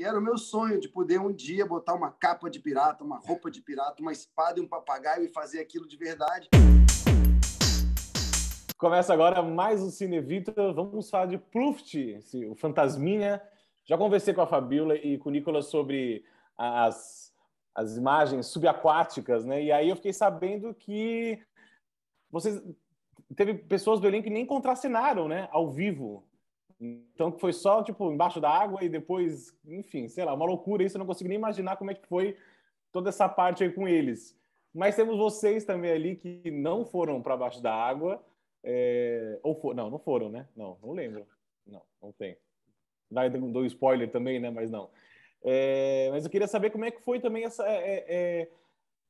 E era o meu sonho de poder um dia botar uma capa de pirata, uma roupa de pirata, uma espada e um papagaio e fazer aquilo de verdade. Começa agora mais um Cinevita. Vamos falar de Pluft, o Fantasminha. Já conversei com a Fabiola e com o Nicolas sobre as, as imagens subaquáticas, né? E aí eu fiquei sabendo que vocês teve pessoas do elenco que nem contracenaram, né, ao vivo então foi só, tipo, embaixo da água e depois, enfim, sei lá, uma loucura isso, eu não consigo nem imaginar como é que foi toda essa parte aí com eles. Mas temos vocês também ali que não foram para baixo da água, é... ou for... não, não foram, né? Não, não lembro. Não, não tem. Dou spoiler também, né? Mas não. É... Mas eu queria saber como é que foi também essa... É, é, é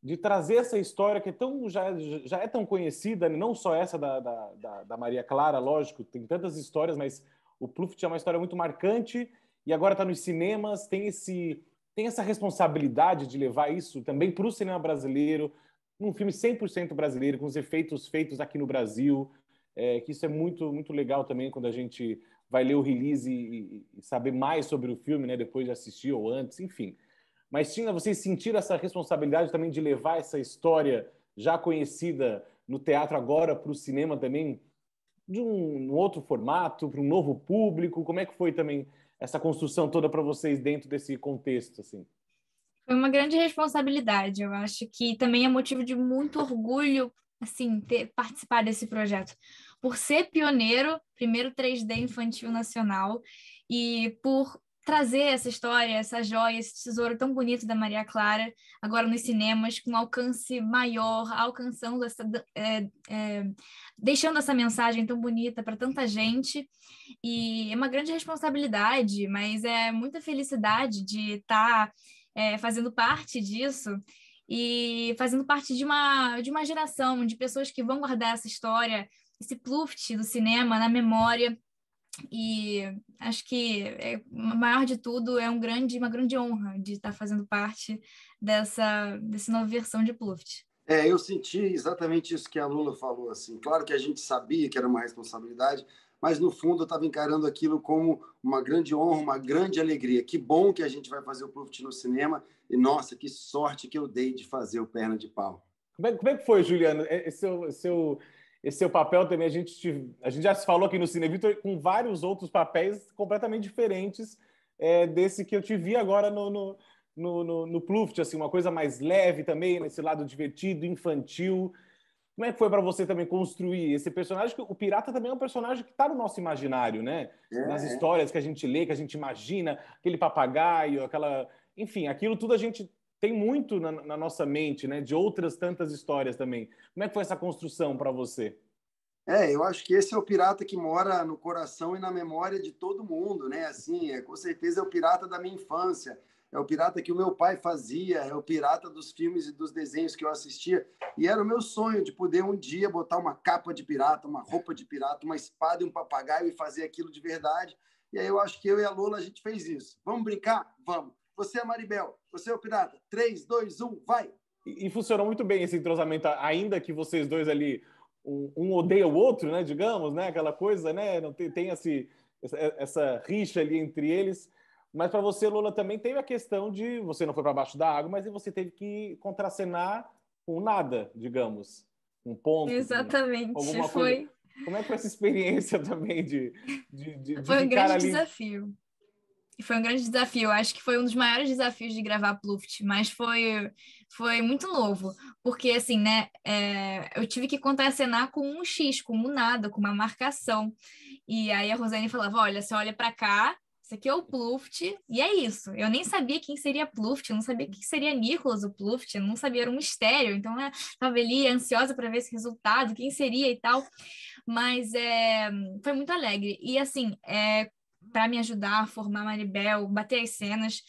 de trazer essa história que é tão, já, já é tão conhecida, né? não só essa da, da, da, Maria Clara, lógico, tem tantas histórias, mas o Pluft é uma história muito marcante e agora está nos cinemas, tem esse tem essa responsabilidade de levar isso também para o cinema brasileiro, num filme 100% brasileiro, com os efeitos feitos aqui no Brasil, é, que isso é muito muito legal também quando a gente vai ler o release e, e saber mais sobre o filme, né, depois de assistir ou antes, enfim. Mas, Tina, vocês sentiram essa responsabilidade também de levar essa história já conhecida no teatro agora para o cinema também, de um, um outro formato, para um novo público? Como é que foi também essa construção toda para vocês dentro desse contexto, assim? Foi uma grande responsabilidade, eu acho que também é motivo de muito orgulho, assim, ter participar desse projeto. Por ser pioneiro, primeiro 3D infantil nacional, e por trazer essa história, essa joia, esse tesouro tão bonito da Maria Clara, agora nos cinemas, com alcance maior, alcançando essa. É, é, deixando essa mensagem tão bonita para tanta gente. E é uma grande responsabilidade, mas é muita felicidade de estar tá, é, fazendo parte disso e fazendo parte de uma, de uma geração de pessoas que vão guardar essa história, esse pluft do cinema na memória e acho que é, maior de tudo é um grande, uma grande honra de estar fazendo parte dessa, dessa nova versão de Pluft. É, eu senti exatamente isso que a Lula falou. Assim, claro que a gente sabia que era uma responsabilidade, mas no fundo eu estava encarando aquilo como uma grande honra, uma grande alegria. Que bom que a gente vai fazer o Pluft no cinema e nossa, que sorte que eu dei de fazer o Perna de Pau. Como é, como é que foi, Juliano? É, é, seu, é seu esse seu papel também, a gente, te, a gente já se falou aqui no Cine Victor com vários outros papéis completamente diferentes é, desse que eu te vi agora no, no, no, no, no Pluft, assim, uma coisa mais leve também, nesse lado divertido, infantil. Como é que foi para você também construir esse personagem? O pirata também é um personagem que está no nosso imaginário, né? É. Nas histórias que a gente lê, que a gente imagina, aquele papagaio, aquela. Enfim, aquilo tudo a gente tem muito na, na, nossa mente, né? De outras tantas histórias também. Como é que foi essa construção para você? É, eu acho que esse é o pirata que mora no coração e na memória de todo mundo, né? Assim, é, com certeza é o pirata da minha infância, é o pirata que o meu pai fazia, é o pirata dos filmes e dos desenhos que eu assistia. E era o meu sonho de poder um dia botar uma capa de pirata, uma roupa de pirata, uma espada e um papagaio e fazer aquilo de verdade. E aí eu acho que eu e a Lola a gente fez isso. Vamos brincar? Vamos. Você é Maribel, você é o Pirata. 3, 2, 1, vai! E, e funcionou muito bem esse entrosamento, ainda que vocês dois ali, um, um odeia o outro, né? Digamos, né? Aquela coisa, né? Não tem, tem esse, essa, essa rixa ali entre eles. Mas para você, Lula, também teve a questão de você não foi para baixo da água, mas você teve que contracenar com nada, digamos, um ponto. Exatamente, alguma foi. Como é que foi essa experiência também de, de, de, de Foi um grande ali... desafio. E foi um grande desafio. Acho que foi um dos maiores desafios de gravar Pluft, mas foi, foi muito novo. Porque, assim, né, é, eu tive que a cena com um X, como nada, com uma marcação. E aí a Rosane falava: olha, você olha para cá, isso aqui é o Pluft, e é isso. Eu nem sabia quem seria Pluft, eu não sabia quem seria Nicolas, o Pluft, eu não sabia, era um mistério. Então, eu né, estava ali ansiosa para ver esse resultado, quem seria e tal. Mas é, foi muito alegre. E, assim, é, para me ajudar a formar Maribel, bater as cenas.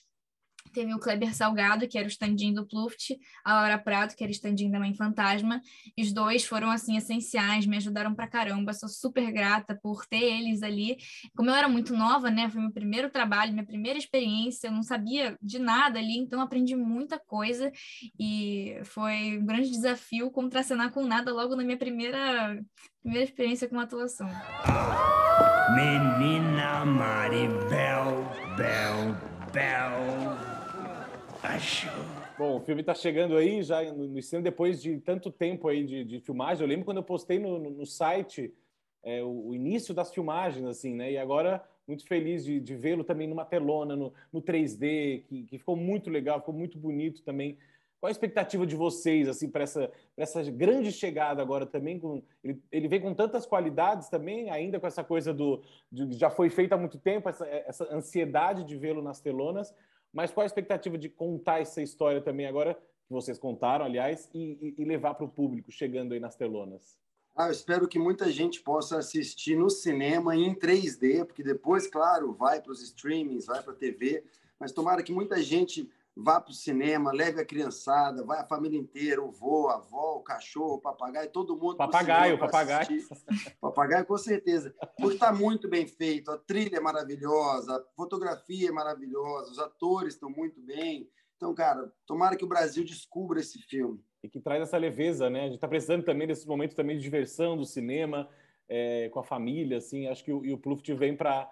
Teve o Kleber Salgado, que era o standinho do Pluft, a Laura Prado, que era o standinho da Mãe Fantasma. Os dois foram, assim, essenciais, me ajudaram pra caramba. Sou super grata por ter eles ali. Como eu era muito nova, né? Foi meu primeiro trabalho, minha primeira experiência. Eu não sabia de nada ali, então aprendi muita coisa. E foi um grande desafio contracenar com nada logo na minha primeira, primeira experiência com atuação. Ah! Menina Maribel, Bel, Bel, achou. Bom, o filme está chegando aí já no, no cinema depois de tanto tempo aí de, de filmagem. Eu lembro quando eu postei no, no, no site é, o, o, início das filmagens, assim, né? E agora muito feliz de, de vê-lo também numa telona, no, 3D, que, que, ficou muito legal, ficou muito bonito também qual a expectativa de vocês assim para essa, essa grande chegada agora também? Com, ele, ele vem com tantas qualidades também, ainda com essa coisa do de, já foi feita há muito tempo, essa, essa ansiedade de vê-lo nas telonas. Mas qual a expectativa de contar essa história também agora, que vocês contaram, aliás, e, e levar para o público chegando aí nas telonas? Ah, eu espero que muita gente possa assistir no cinema em 3D, porque depois, claro, vai para os streamings, vai para a TV, mas tomara que muita gente vá para o cinema, leve a criançada, vai a família inteira, o vô, a avó, o cachorro, o papagaio, todo mundo. Papagaio, papagaio. papagaio, com certeza. Porque está muito bem feito, a trilha é maravilhosa, a fotografia é maravilhosa, os atores estão muito bem. Então, cara, tomara que o Brasil descubra esse filme. E que traz essa leveza, né? A gente está precisando também desses momentos também de diversão do cinema, é, com a família, assim. Acho que o, e o Pluft vem para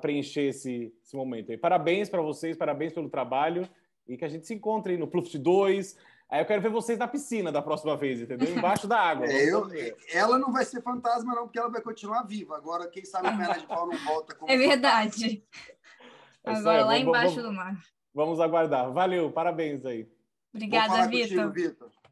preencher esse, esse momento. parabéns para vocês, parabéns pelo trabalho e que a gente se encontre no Pluft 2. Aí eu quero ver vocês na piscina da próxima vez, entendeu? Embaixo da água. É, eu, ela não vai ser fantasma, não, porque ela vai continuar viva. Agora, quem sabe a perna de pau não volta. é verdade. É Agora, lá vamos, embaixo vamos, do mar. Vamos aguardar. Valeu, parabéns aí. Obrigada, Vitor.